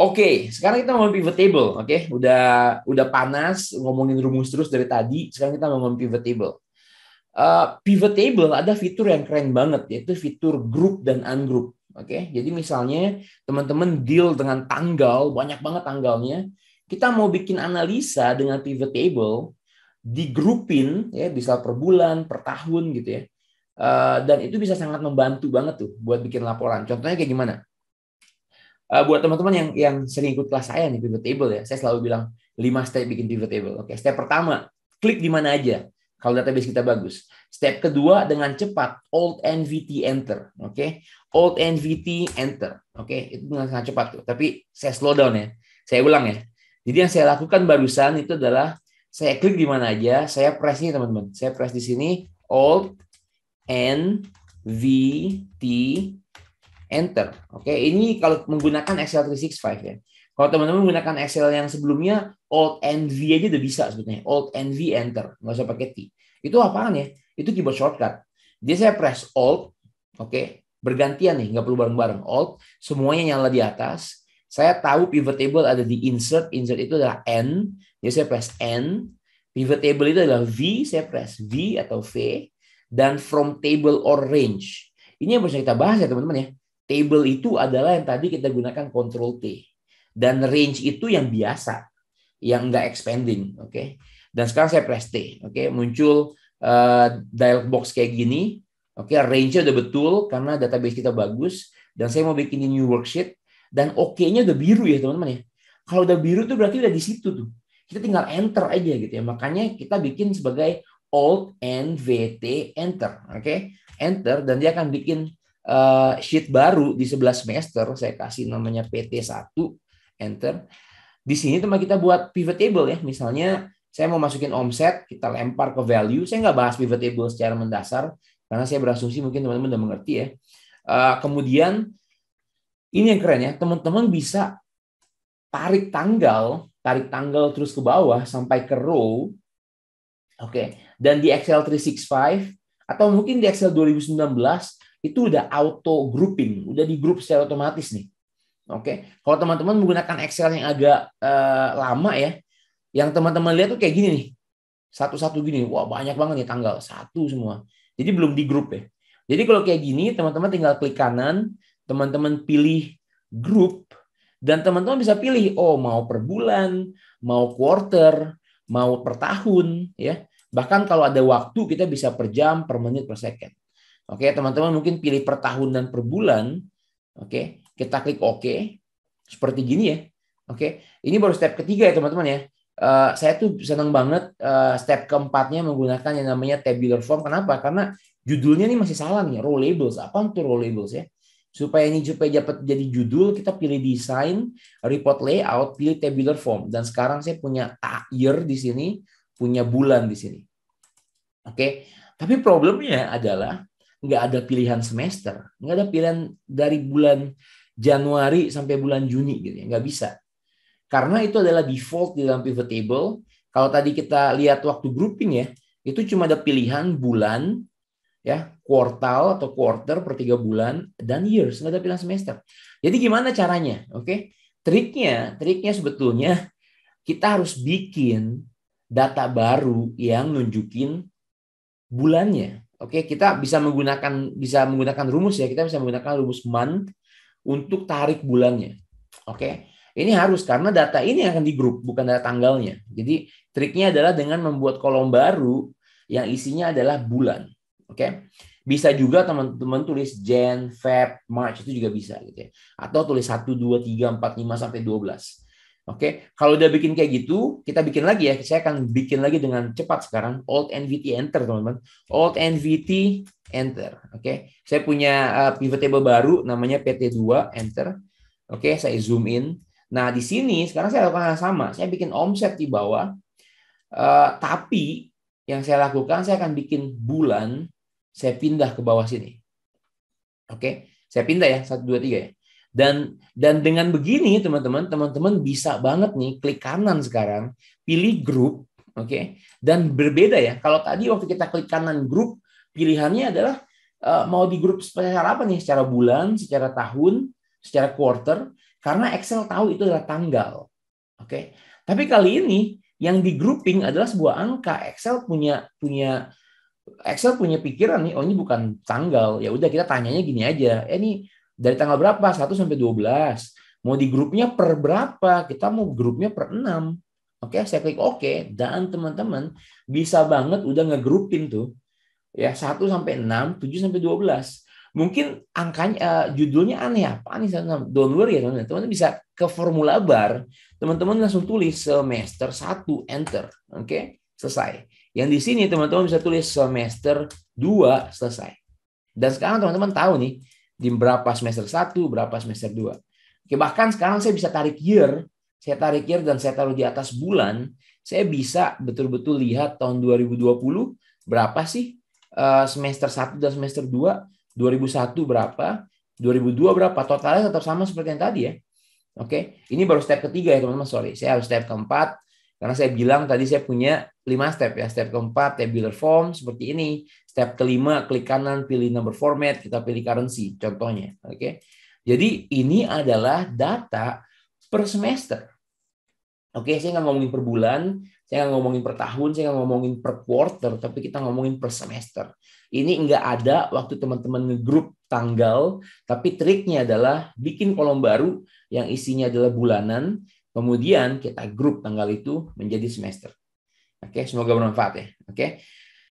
Oke, okay, sekarang kita ngomongin pivot table, oke? Okay? Udah udah panas ngomongin rumus terus dari tadi. Sekarang kita ngomongin pivot table. Uh, pivot table ada fitur yang keren banget yaitu fitur group dan ungroup, oke? Okay? Jadi misalnya teman-teman deal dengan tanggal, banyak banget tanggalnya. Kita mau bikin analisa dengan pivot table, digrupin ya bisa per bulan, per tahun gitu ya. Uh, dan itu bisa sangat membantu banget tuh buat bikin laporan. Contohnya kayak gimana? uh, buat teman-teman yang yang sering ikut kelas saya nih pivot table ya, saya selalu bilang lima step bikin pivot table. Oke, okay, step pertama, klik di mana aja kalau database kita bagus. Step kedua dengan cepat alt nvt enter, oke? Okay? Alt nvt enter, oke? Okay? Itu dengan sangat cepat tuh. Tapi saya slow down ya. Saya ulang ya. Jadi yang saya lakukan barusan itu adalah saya klik di mana aja, saya press ini teman-teman. Saya press di sini alt nvt enter. Oke, ini kalau menggunakan Excel 365 ya. Kalau teman-teman menggunakan Excel yang sebelumnya, Alt and V aja udah bisa sebetulnya. Alt and V enter, nggak usah pakai T. Itu apaan ya? Itu keyboard shortcut. Jadi saya press Alt, oke, okay, bergantian nih, nggak perlu bareng-bareng. Alt, semuanya nyala di atas. Saya tahu pivot table ada di insert, insert itu adalah N. Jadi saya press N. Pivot table itu adalah V, saya press V atau V. Dan from table or range. Ini yang bisa kita bahas ya teman-teman ya. Table itu adalah yang tadi kita gunakan control T. Dan range itu yang biasa, yang nggak expanding, oke. Okay? Dan sekarang saya press T, oke. Okay? Muncul uh, dialog box kayak gini, oke. Okay? Range-nya udah betul karena database kita bagus. Dan saya mau bikin new worksheet dan oke-nya udah biru ya teman-teman ya. Kalau udah biru tuh berarti udah di situ tuh. Kita tinggal enter aja gitu ya. Makanya kita bikin sebagai Alt and VT Enter, oke? Okay? Enter dan dia akan bikin uh, eh, sheet baru di 11 semester, saya kasih namanya PT1, enter. Di sini teman kita buat pivot table ya, misalnya saya mau masukin omset, kita lempar ke value, saya nggak bahas pivot table secara mendasar, karena saya berasumsi mungkin teman-teman udah mengerti ya. Uh, kemudian, ini yang keren ya, teman-teman bisa tarik tanggal, tarik tanggal terus ke bawah sampai ke row, oke, okay. dan di Excel 365, atau mungkin di Excel 2019, itu udah auto grouping, udah di grup secara otomatis nih. Oke, okay? kalau teman-teman menggunakan Excel yang agak uh, lama ya, yang teman-teman lihat tuh kayak gini nih, satu-satu gini, wah banyak banget nih tanggal satu semua. Jadi belum di grup ya. Jadi kalau kayak gini, teman-teman tinggal klik kanan, teman-teman pilih grup, dan teman-teman bisa pilih, oh mau per bulan, mau quarter, mau per tahun, ya. Bahkan kalau ada waktu kita bisa per jam, per menit, per second. Oke, okay, teman-teman mungkin pilih per tahun dan per bulan. Oke, okay, kita klik Oke. Seperti gini ya. Oke, okay, ini baru step ketiga ya teman-teman ya. Uh, saya tuh senang banget uh, step keempatnya menggunakan yang namanya tabular form. Kenapa? Karena judulnya ini masih salah nih. Row labels. Apa untuk row labels ya? Supaya ini supaya dapat jadi judul, kita pilih desain, report layout, pilih tabular form. Dan sekarang saya punya year di sini, punya bulan di sini. Oke, okay? tapi problemnya adalah nggak ada pilihan semester, nggak ada pilihan dari bulan Januari sampai bulan Juni gitu ya, nggak bisa. Karena itu adalah default di dalam pivot table. Kalau tadi kita lihat waktu grouping ya, itu cuma ada pilihan bulan, ya kuartal atau quarter per tiga bulan dan years nggak ada pilihan semester. Jadi gimana caranya? Oke, okay? triknya, triknya sebetulnya kita harus bikin data baru yang nunjukin bulannya. Oke, okay, kita bisa menggunakan bisa menggunakan rumus ya, kita bisa menggunakan rumus month untuk tarik bulannya. Oke. Okay? Ini harus karena data ini akan di grup, bukan data tanggalnya. Jadi triknya adalah dengan membuat kolom baru yang isinya adalah bulan. Oke. Okay? Bisa juga teman-teman tulis Jan, Feb, March itu juga bisa gitu ya. Atau tulis 1 2 3 4 5 sampai 12. Oke, kalau udah bikin kayak gitu, kita bikin lagi ya. Saya akan bikin lagi dengan cepat sekarang. Alt NVT enter, teman-teman. Alt NVT enter. Oke, saya punya eh, pivot table baru namanya PT2 enter. Oke, saya zoom in. Nah, di sini sekarang saya lakukan hal sama. Saya bikin omset di bawah. Eh, tapi yang saya lakukan saya akan bikin bulan, saya pindah ke bawah sini. Oke, saya pindah ya, satu dua tiga ya. Dan dan dengan begini teman-teman, teman-teman bisa banget nih klik kanan sekarang, pilih grup, oke? Okay? Dan berbeda ya. Kalau tadi waktu kita klik kanan grup, pilihannya adalah uh, mau di grup secara apa nih? Secara bulan, secara tahun, secara quarter karena Excel tahu itu adalah tanggal. Oke. Okay? Tapi kali ini yang di grouping adalah sebuah angka. Excel punya punya Excel punya pikiran nih, oh ini bukan tanggal. Ya udah kita tanyanya gini aja. Eh ini dari tanggal berapa? 1 sampai 12. Mau di grupnya per berapa? Kita mau grupnya per 6. Oke, okay, saya klik oke okay. dan teman-teman bisa banget udah ngegrupin tuh. Ya, 1 sampai 6, 7 sampai 12. Mungkin angkanya uh, judulnya aneh apa nih Don't worry ya teman-teman. Teman-teman bisa ke formula bar, teman-teman langsung tulis semester 1 enter. Oke, okay? selesai. Yang di sini teman-teman bisa tulis semester 2 selesai. Dan sekarang teman-teman tahu nih di berapa semester 1, berapa semester 2. Oke, bahkan sekarang saya bisa tarik year, saya tarik year dan saya taruh di atas bulan, saya bisa betul-betul lihat tahun 2020 berapa sih eh, semester 1 dan semester 2, 2001 berapa, 2002 berapa, totalnya tetap sama seperti yang tadi ya. Oke, ini baru step ketiga ya teman-teman, sorry. Saya harus step keempat, karena saya bilang tadi saya punya 5 step ya. Step keempat tabular form seperti ini. Step kelima klik kanan pilih number format, kita pilih currency contohnya. Oke. Okay? Jadi ini adalah data per semester. Oke, okay, saya nggak ngomongin per bulan, saya nggak ngomongin per tahun, saya nggak ngomongin per quarter, tapi kita ngomongin per semester. Ini nggak ada waktu teman-teman ngegrup tanggal, tapi triknya adalah bikin kolom baru yang isinya adalah bulanan, Kemudian kita grup tanggal itu menjadi semester. Oke, semoga bermanfaat ya. Oke.